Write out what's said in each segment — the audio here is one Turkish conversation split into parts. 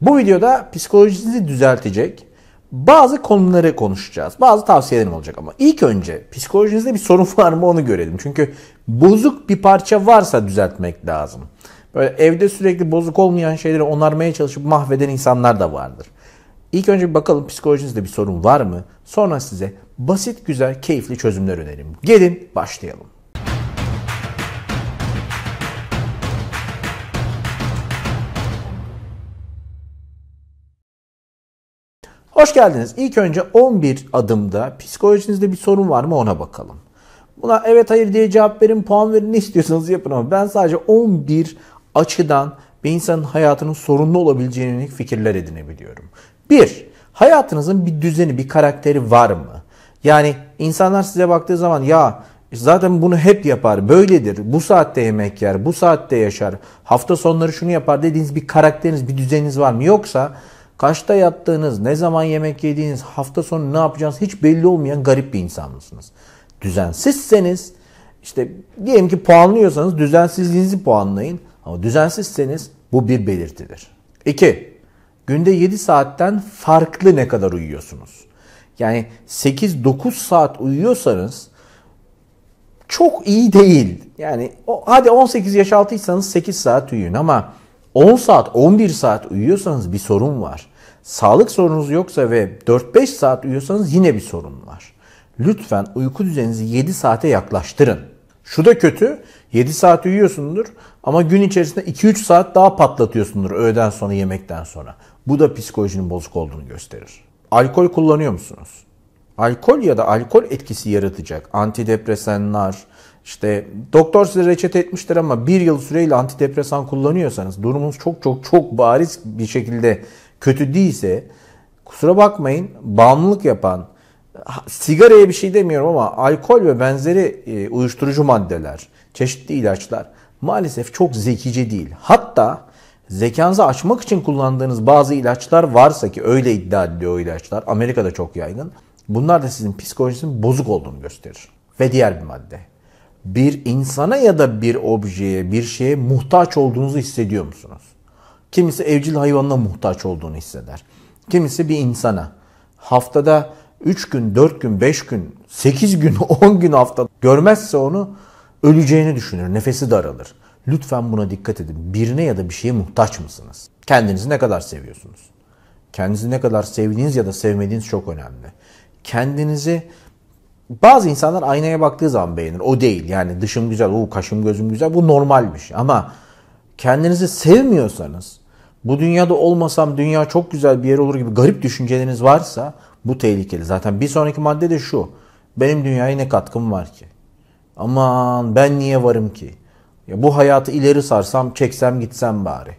Bu videoda psikolojinizi düzeltecek bazı konuları konuşacağız. Bazı tavsiyelerim olacak ama ilk önce psikolojinizde bir sorun var mı onu görelim. Çünkü bozuk bir parça varsa düzeltmek lazım. Böyle evde sürekli bozuk olmayan şeyleri onarmaya çalışıp mahveden insanlar da vardır. İlk önce bir bakalım psikolojinizde bir sorun var mı? Sonra size basit, güzel, keyifli çözümler önerim. Gelin başlayalım. Hoş geldiniz. İlk önce 11 adımda psikolojinizde bir sorun var mı ona bakalım. Buna evet hayır diye cevap verin, puan verin, ne istiyorsanız yapın ama ben sadece 11 açıdan bir insanın hayatının sorunlu olabileceğine yönelik fikirler edinebiliyorum. 1. Hayatınızın bir düzeni, bir karakteri var mı? Yani insanlar size baktığı zaman ya zaten bunu hep yapar, böyledir, bu saatte yemek yer, bu saatte yaşar, hafta sonları şunu yapar dediğiniz bir karakteriniz, bir düzeniniz var mı? Yoksa Kaçta yattığınız, ne zaman yemek yediğiniz, hafta sonu ne yapacağınız hiç belli olmayan garip bir insan mısınız? Düzensizseniz işte diyelim ki puanlıyorsanız düzensizliğinizi puanlayın. Ama düzensizseniz bu bir belirtidir. 2. Günde 7 saatten farklı ne kadar uyuyorsunuz? Yani 8-9 saat uyuyorsanız çok iyi değil. Yani o, hadi 18 yaş altıysanız 8 saat uyuyun ama 10 saat, 11 saat uyuyorsanız bir sorun var. Sağlık sorunuz yoksa ve 4-5 saat uyuyorsanız yine bir sorun var. Lütfen uyku düzeninizi 7 saate yaklaştırın. Şu da kötü. 7 saat uyuyorsundur ama gün içerisinde 2-3 saat daha patlatıyorsundur öğleden sonra yemekten sonra. Bu da psikolojinin bozuk olduğunu gösterir. Alkol kullanıyor musunuz? Alkol ya da alkol etkisi yaratacak antidepresanlar, işte doktor size reçete etmiştir ama bir yıl süreyle antidepresan kullanıyorsanız durumunuz çok çok çok bariz bir şekilde kötü değilse kusura bakmayın bağımlılık yapan sigaraya bir şey demiyorum ama alkol ve benzeri e, uyuşturucu maddeler, çeşitli ilaçlar maalesef çok zekice değil. Hatta zekanızı açmak için kullandığınız bazı ilaçlar varsa ki öyle iddia ediyor o ilaçlar. Amerika'da çok yaygın. Bunlar da sizin psikolojinizin bozuk olduğunu gösterir. Ve diğer bir madde bir insana ya da bir objeye, bir şeye muhtaç olduğunuzu hissediyor musunuz? Kimisi evcil hayvanına muhtaç olduğunu hisseder. Kimisi bir insana. Haftada 3 gün, 4 gün, 5 gün, 8 gün, 10 gün hafta görmezse onu öleceğini düşünür. Nefesi daralır. Lütfen buna dikkat edin. Birine ya da bir şeye muhtaç mısınız? Kendinizi ne kadar seviyorsunuz? Kendinizi ne kadar sevdiğiniz ya da sevmediğiniz çok önemli. Kendinizi bazı insanlar aynaya baktığı zaman beğenir. O değil. Yani dışım güzel, o kaşım gözüm güzel. Bu normalmiş. Ama kendinizi sevmiyorsanız, bu dünyada olmasam dünya çok güzel bir yer olur gibi garip düşünceleriniz varsa bu tehlikeli. Zaten bir sonraki madde de şu. Benim dünyaya ne katkım var ki? Aman ben niye varım ki? Ya bu hayatı ileri sarsam, çeksem gitsem bari.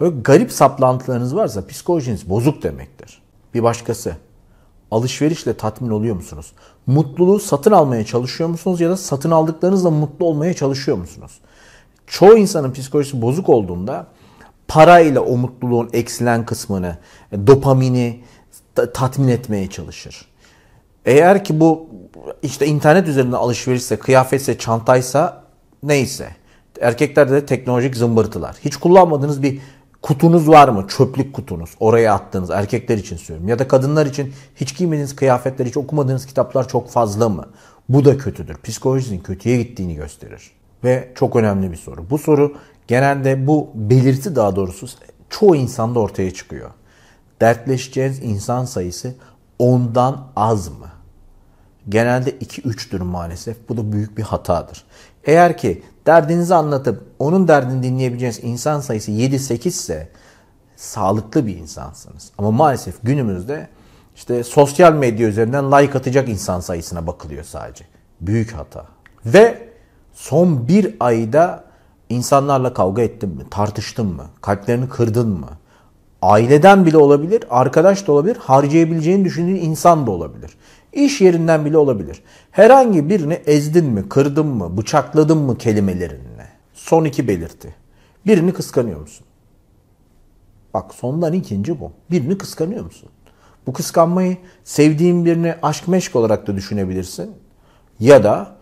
Böyle garip saplantılarınız varsa psikolojiniz bozuk demektir. Bir başkası alışverişle tatmin oluyor musunuz? Mutluluğu satın almaya çalışıyor musunuz ya da satın aldıklarınızla mutlu olmaya çalışıyor musunuz? Çoğu insanın psikolojisi bozuk olduğunda parayla o mutluluğun eksilen kısmını, e, dopamini tatmin etmeye çalışır. Eğer ki bu işte internet üzerinden alışverişse, kıyafetse, çantaysa neyse. Erkeklerde de teknolojik zımbırtılar. Hiç kullanmadığınız bir Kutunuz var mı? Çöplük kutunuz. Oraya attığınız erkekler için söylüyorum. Ya da kadınlar için hiç giymediğiniz kıyafetler, hiç okumadığınız kitaplar çok fazla mı? Bu da kötüdür. Psikolojinin kötüye gittiğini gösterir. Ve çok önemli bir soru. Bu soru genelde bu belirti daha doğrusu çoğu insanda ortaya çıkıyor. Dertleşeceğiniz insan sayısı ondan az mı? Genelde 2-3'tür maalesef. Bu da büyük bir hatadır. Eğer ki derdinizi anlatıp onun derdini dinleyebileceğiniz insan sayısı 7-8 ise sağlıklı bir insansınız. Ama maalesef günümüzde işte sosyal medya üzerinden like atacak insan sayısına bakılıyor sadece. Büyük hata. Ve son bir ayda insanlarla kavga ettin mi? Tartıştın mı? Kalplerini kırdın mı? Aileden bile olabilir, arkadaş da olabilir, harcayabileceğini düşündüğün insan da olabilir. İş yerinden bile olabilir. Herhangi birini ezdin mi, kırdın mı, bıçakladın mı kelimelerinle? Son iki belirti. Birini kıskanıyor musun? Bak sondan ikinci bu. Birini kıskanıyor musun? Bu kıskanmayı sevdiğin birini aşk meşk olarak da düşünebilirsin. Ya da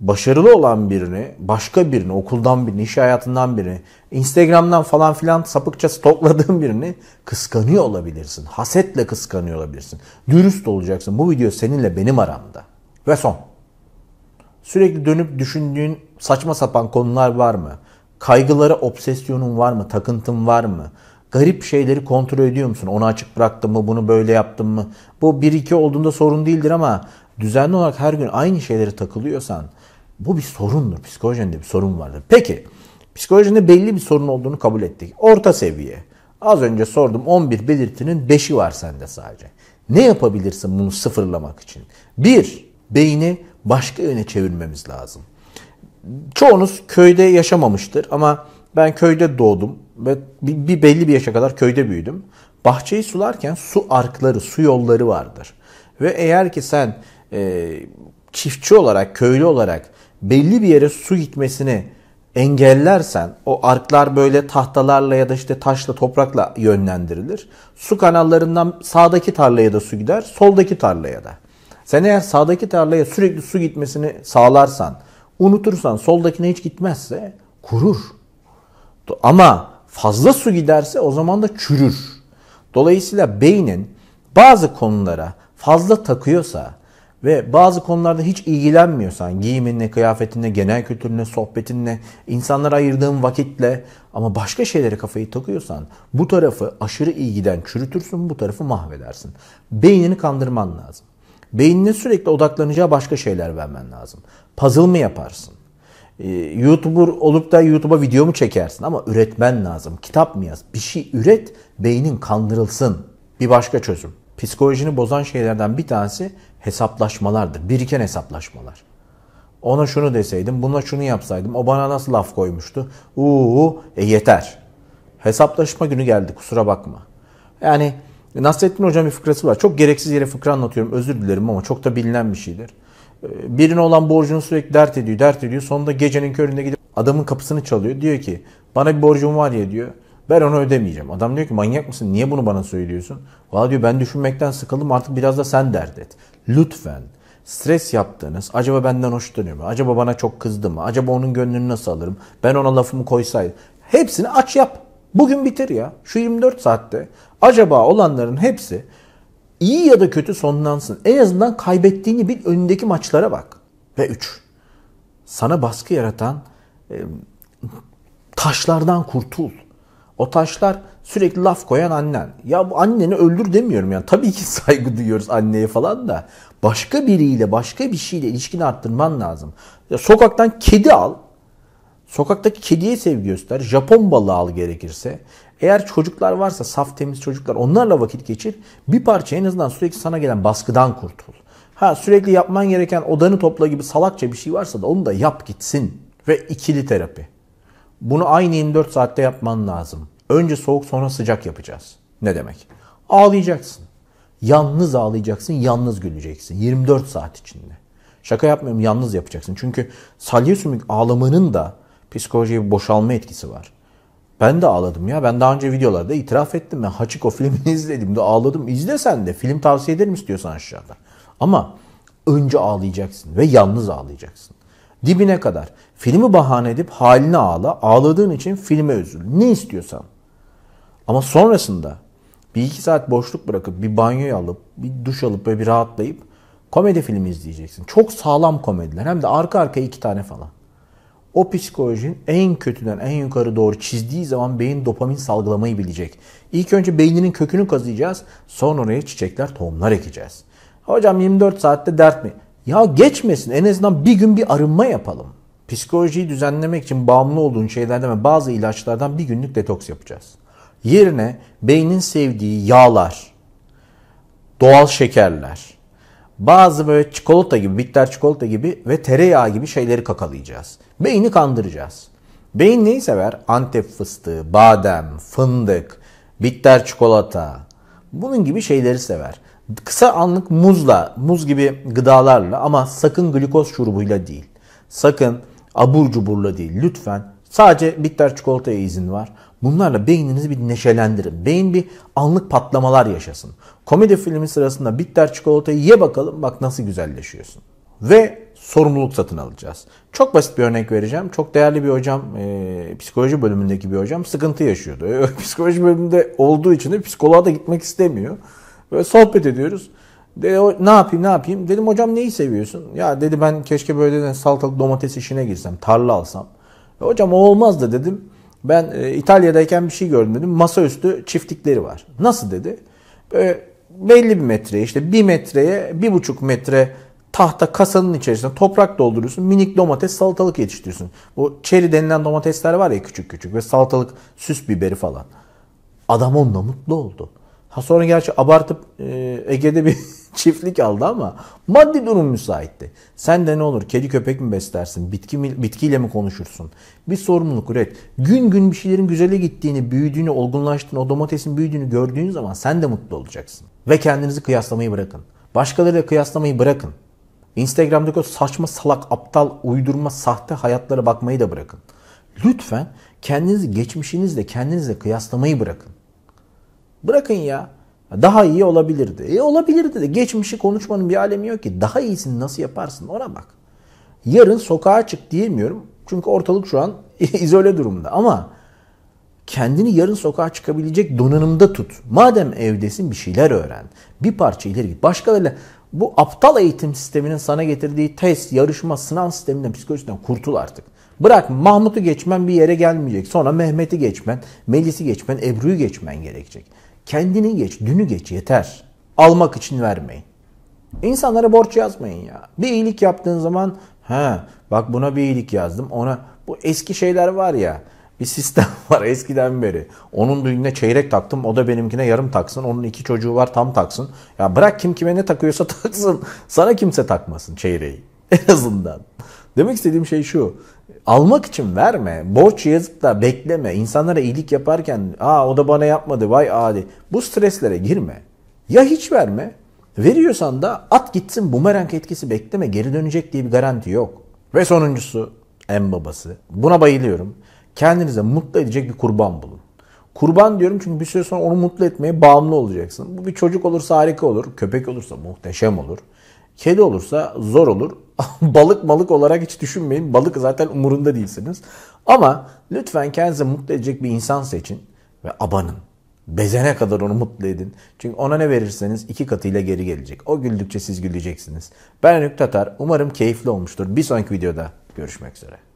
başarılı olan birini, başka birini, okuldan birini, iş hayatından birini, Instagram'dan falan filan sapıkça stokladığın birini kıskanıyor olabilirsin. Hasetle kıskanıyor olabilirsin. Dürüst olacaksın. Bu video seninle benim aramda. Ve son. Sürekli dönüp düşündüğün saçma sapan konular var mı? Kaygılara obsesyonun var mı? Takıntın var mı? Garip şeyleri kontrol ediyor musun? Onu açık bıraktın mı? Bunu böyle yaptın mı? Bu 1-2 olduğunda sorun değildir ama düzenli olarak her gün aynı şeylere takılıyorsan bu bir sorundur. Psikolojinde bir sorun vardır. Peki psikolojinde belli bir sorun olduğunu kabul ettik. Orta seviye. Az önce sordum 11 belirtinin 5'i var sende sadece. Ne yapabilirsin bunu sıfırlamak için? 1. Beyni başka yöne çevirmemiz lazım. Çoğunuz köyde yaşamamıştır ama ben köyde doğdum ve bir, belli bir yaşa kadar köyde büyüdüm. Bahçeyi sularken su arkları, su yolları vardır. Ve eğer ki sen e, çiftçi olarak, köylü olarak belli bir yere su gitmesini engellersen o arklar böyle tahtalarla ya da işte taşla toprakla yönlendirilir. Su kanallarından sağdaki tarlaya da su gider, soldaki tarlaya da. Sen eğer sağdaki tarlaya sürekli su gitmesini sağlarsan, unutursan soldakine hiç gitmezse kurur. Ama fazla su giderse o zaman da çürür. Dolayısıyla beynin bazı konulara fazla takıyorsa, ve bazı konularda hiç ilgilenmiyorsan giyiminle, kıyafetinle, genel kültürünle, sohbetinle, insanlara ayırdığın vakitle ama başka şeylere kafayı takıyorsan bu tarafı aşırı ilgiden çürütürsün, bu tarafı mahvedersin. Beynini kandırman lazım. Beynine sürekli odaklanacağı başka şeyler vermen lazım. Puzzle mı yaparsın? Ee, YouTuber olup da YouTube'a video mu çekersin? Ama üretmen lazım. Kitap mı yaz? Bir şey üret, beynin kandırılsın. Bir başka çözüm psikolojini bozan şeylerden bir tanesi hesaplaşmalardır. Biriken hesaplaşmalar. Ona şunu deseydim, buna şunu yapsaydım, o bana nasıl laf koymuştu? Uuu, e yeter. Hesaplaşma günü geldi, kusura bakma. Yani Nasrettin Hocam bir fıkrası var. Çok gereksiz yere fıkra anlatıyorum, özür dilerim ama çok da bilinen bir şeydir. Ee, birine olan borcunu sürekli dert ediyor, dert ediyor. Sonunda gecenin köründe gidip adamın kapısını çalıyor. Diyor ki, bana bir borcum var ya diyor. Ben onu ödemeyeceğim. Adam diyor ki manyak mısın? Niye bunu bana söylüyorsun? Valla diyor ben düşünmekten sıkıldım artık biraz da sen dert et. Lütfen stres yaptığınız acaba benden hoşlanıyor mu? Acaba bana çok kızdı mı? Acaba onun gönlünü nasıl alırım? Ben ona lafımı koysaydım. Hepsini aç yap. Bugün bitir ya. Şu 24 saatte acaba olanların hepsi iyi ya da kötü sonlansın. En azından kaybettiğini bil önündeki maçlara bak. Ve 3. Sana baskı yaratan taşlardan kurtul. O taşlar sürekli laf koyan annen. Ya bu anneni öldür demiyorum yani. Tabii ki saygı duyuyoruz anneye falan da. Başka biriyle, başka bir şeyle ilişkini arttırman lazım. Ya sokaktan kedi al. Sokaktaki kediye sevgi göster. Japon balığı al gerekirse. Eğer çocuklar varsa saf temiz çocuklar onlarla vakit geçir. Bir parça en azından sürekli sana gelen baskıdan kurtul. Ha sürekli yapman gereken odanı topla gibi salakça bir şey varsa da onu da yap gitsin. Ve ikili terapi. Bunu aynı 24 saatte yapman lazım. Önce soğuk sonra sıcak yapacağız. Ne demek? Ağlayacaksın. Yalnız ağlayacaksın, yalnız güleceksin. 24 saat içinde. Şaka yapmıyorum, yalnız yapacaksın. Çünkü salyosümik ağlamanın da psikolojiye bir boşalma etkisi var. Ben de ağladım ya. Ben daha önce videolarda itiraf ettim. Ben Hachiko filmini izledim de ağladım. İzlesen de. Film tavsiye ederim istiyorsan aşağıda. Ama önce ağlayacaksın ve yalnız ağlayacaksın dibine kadar. Filmi bahane edip haline ağla. Ağladığın için filme üzül. Ne istiyorsan. Ama sonrasında bir iki saat boşluk bırakıp bir banyo alıp bir duş alıp ve bir rahatlayıp komedi filmi izleyeceksin. Çok sağlam komediler. Hem de arka arkaya iki tane falan. O psikolojinin en kötüden en yukarı doğru çizdiği zaman beyin dopamin salgılamayı bilecek. İlk önce beyninin kökünü kazıyacağız. Sonra oraya çiçekler, tohumlar ekeceğiz. Hocam 24 saatte dert mi? Ya geçmesin en azından bir gün bir arınma yapalım. Psikolojiyi düzenlemek için bağımlı olduğun şeylerden ve bazı ilaçlardan bir günlük detoks yapacağız. Yerine beynin sevdiği yağlar, doğal şekerler, bazı böyle çikolata gibi, bitter çikolata gibi ve tereyağı gibi şeyleri kakalayacağız. Beyni kandıracağız. Beyin neyi sever? Antep fıstığı, badem, fındık, bitter çikolata. Bunun gibi şeyleri sever. Kısa anlık muzla, muz gibi gıdalarla ama sakın glikoz şurubuyla değil. Sakın abur cuburla değil. Lütfen sadece bitter çikolataya izin var. Bunlarla beyninizi bir neşelendirin. Beyin bir anlık patlamalar yaşasın. Komedi filmi sırasında bitter çikolatayı ye bakalım bak nasıl güzelleşiyorsun. Ve sorumluluk satın alacağız. Çok basit bir örnek vereceğim. Çok değerli bir hocam, e, psikoloji bölümündeki bir hocam sıkıntı yaşıyordu. E, psikoloji bölümünde olduğu için de psikoloğa da gitmek istemiyor. Böyle sohbet ediyoruz. De, ne yapayım ne yapayım? Dedim hocam neyi seviyorsun? Ya dedi ben keşke böyle dedi salatalık domates işine girsem, tarla alsam. E, hocam o olmaz da dedim. Ben e, İtalya'dayken bir şey gördüm dedim. Masaüstü çiftlikleri var. Nasıl dedi? Böyle belli bir metre işte bir metreye bir buçuk metre tahta kasanın içerisine toprak dolduruyorsun. Minik domates salatalık yetiştiriyorsun. Bu çeri denilen domatesler var ya küçük küçük ve salatalık süs biberi falan. Adam onunla mutlu oldu. Ha sonra gerçi abartıp e, Ege'de bir çiftlik aldı ama maddi durum müsaitti. Sen de ne olur kedi köpek mi beslersin, bitki mi, bitkiyle mi konuşursun? Bir sorumluluk üret. Gün gün bir şeylerin güzele gittiğini, büyüdüğünü, olgunlaştığını, o domatesin büyüdüğünü gördüğün zaman sen de mutlu olacaksın. Ve kendinizi kıyaslamayı bırakın. Başkalarıyla kıyaslamayı bırakın. Instagram'daki o saçma salak, aptal, uydurma, sahte hayatlara bakmayı da bırakın. Lütfen kendinizi geçmişinizle, kendinizle kıyaslamayı bırakın. Bırakın ya. Daha iyi olabilirdi. E olabilirdi de geçmişi konuşmanın bir alemi yok ki. Daha iyisini nasıl yaparsın ona bak. Yarın sokağa çık diyemiyorum. Çünkü ortalık şu an izole durumda. Ama kendini yarın sokağa çıkabilecek donanımda tut. Madem evdesin bir şeyler öğren. Bir parça ileri git. Başkalarıyla bu aptal eğitim sisteminin sana getirdiği test, yarışma, sınav sisteminden, psikolojisinden kurtul artık. Bırak Mahmut'u geçmen bir yere gelmeyecek. Sonra Mehmet'i geçmen, Melis'i geçmen, Ebru'yu geçmen gerekecek. Kendini geç, dünü geç yeter. Almak için vermeyin. İnsanlara borç yazmayın ya. Bir iyilik yaptığın zaman ha bak buna bir iyilik yazdım ona bu eski şeyler var ya bir sistem var eskiden beri. Onun düğününe çeyrek taktım o da benimkine yarım taksın. Onun iki çocuğu var tam taksın. Ya bırak kim kime ne takıyorsa taksın. Sana kimse takmasın çeyreği en azından. Demek istediğim şey şu. Almak için verme. Borç yazıp da bekleme. İnsanlara iyilik yaparken aa o da bana yapmadı vay adi. Bu streslere girme. Ya hiç verme. Veriyorsan da at gitsin bumerang etkisi bekleme. Geri dönecek diye bir garanti yok. Ve sonuncusu en babası. Buna bayılıyorum. Kendinize mutlu edecek bir kurban bulun. Kurban diyorum çünkü bir süre sonra onu mutlu etmeye bağımlı olacaksın. Bu bir çocuk olursa harika olur. Köpek olursa muhteşem olur. Kedi olursa zor olur. balık malık olarak hiç düşünmeyin. Balık zaten umurunda değilsiniz. Ama lütfen kendinizi mutlu edecek bir insan seçin ve abanın. Bezene kadar onu mutlu edin. Çünkü ona ne verirseniz iki katıyla geri gelecek. O güldükçe siz güleceksiniz. Ben Nüktatar. Umarım keyifli olmuştur. Bir sonraki videoda görüşmek üzere.